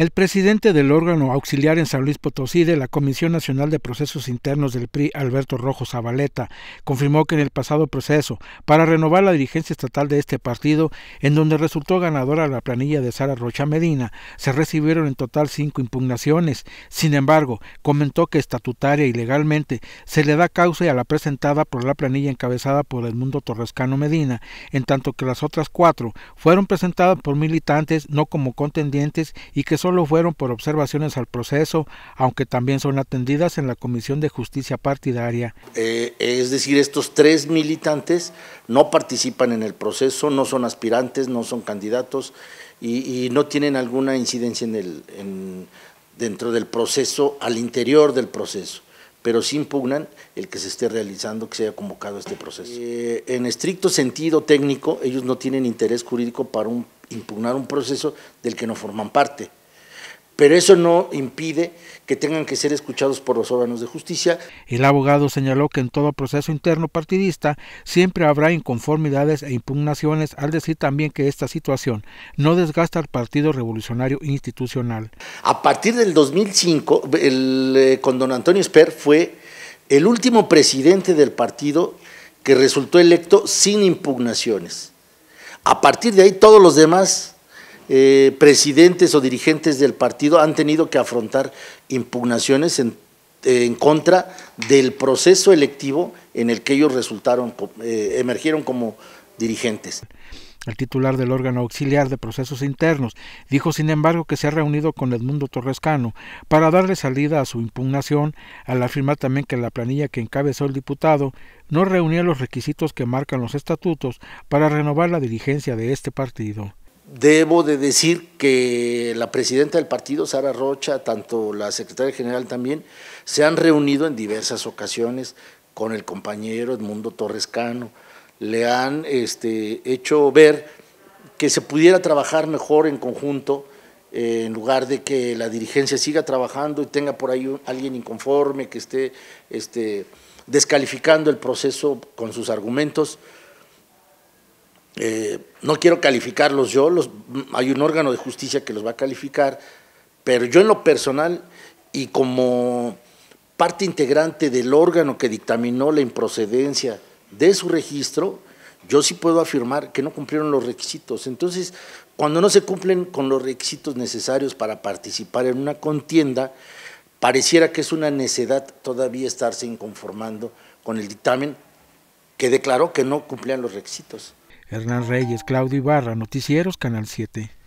El presidente del órgano auxiliar en San Luis Potosí de la Comisión Nacional de Procesos Internos del PRI, Alberto Rojo Zabaleta, confirmó que en el pasado proceso para renovar la dirigencia estatal de este partido, en donde resultó ganadora la planilla de Sara Rocha Medina, se recibieron en total cinco impugnaciones. Sin embargo, comentó que estatutaria y legalmente se le da causa a la presentada por la planilla encabezada por Edmundo Torrescano Medina, en tanto que las otras cuatro fueron presentadas por militantes no como contendientes y que son solo fueron por observaciones al proceso, aunque también son atendidas en la Comisión de Justicia Partidaria. Eh, es decir, estos tres militantes no participan en el proceso, no son aspirantes, no son candidatos y, no tienen alguna incidencia en el, dentro del proceso, al interior del proceso pero sí impugnan el que se esté realizando, que se haya convocado este proceso. Eh, en estricto sentido técnico, ellos no tienen interés jurídico para impugnar un proceso del que no forman parte pero eso no impide que tengan que ser escuchados por los órganos de justicia. El abogado señaló que en todo proceso interno partidista siempre habrá inconformidades e impugnaciones, al decir también que esta situación no desgasta al Partido Revolucionario Institucional. A partir del 2005, eh, con don Antonio Esper fue el último presidente del partido que resultó electo sin impugnaciones. A partir de ahí todos los demás eh, presidentes o dirigentes del partido han tenido que afrontar impugnaciones en, contra del proceso electivo en el que ellos resultaron, eh, emergieron como dirigentes. El titular del órgano auxiliar de procesos internos dijo, sin embargo, que se ha reunido con Edmundo Torrescano para darle salida a su impugnación, al afirmar también que la planilla que encabezó el diputado no reunía los requisitos que marcan los estatutos para renovar la dirigencia de este partido. Debo de decir que la presidenta del partido, Sara Rocha, tanto la secretaria general también, se han reunido en diversas ocasiones con el compañero Edmundo Torrescano. Le han este, hecho ver que se pudiera trabajar mejor en conjunto eh, en lugar de que la dirigencia siga trabajando y tenga por ahí alguien inconforme que esté este, descalificando el proceso con sus argumentos. Eh, no quiero calificarlos yo, hay un órgano de justicia que los va a calificar, pero yo en lo personal y como parte integrante del órgano que dictaminó la improcedencia de su registro, yo sí puedo afirmar que no cumplieron los requisitos. Entonces, cuando no se cumplen con los requisitos necesarios para participar en una contienda, pareciera que es una necedad todavía estarse inconformando con el dictamen que declaró que no cumplían los requisitos. Hernán Reyes, Claudio Ibarra, Noticieros, Canal 7.